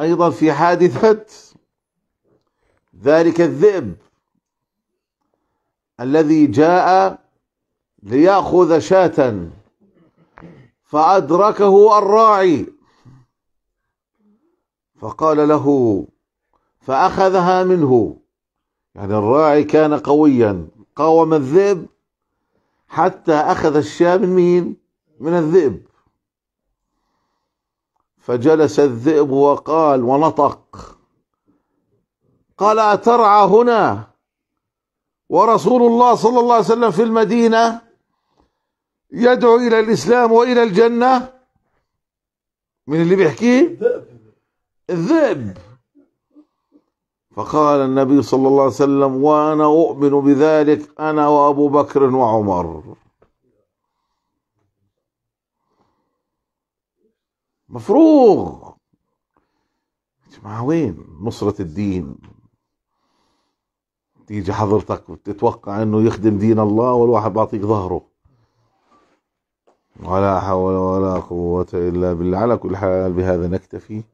أيضا في حادثة ذلك الذئب الذي جاء ليأخذ شاة فأدركه الراعي فقال له فأخذها منه يعني الراعي كان قويا قاوم الذئب حتى أخذ الشاة من مين؟ من الذئب فجلس الذئب وقال ونطق قال أترعى هنا ورسول الله صلى الله عليه وسلم في المدينة يدعو إلى الإسلام وإلى الجنة من اللي بيحكيه الذئب فقال النبي صلى الله عليه وسلم وأنا أؤمن بذلك أنا وأبو بكر وعمر مفروغ جماعه وين نصرة الدين تيجي حضرتك وتتوقع انه يخدم دين الله والواحد بعطيك ظهره ولا حول ولا قوة الا بالله على كل حال بهذا نكتفي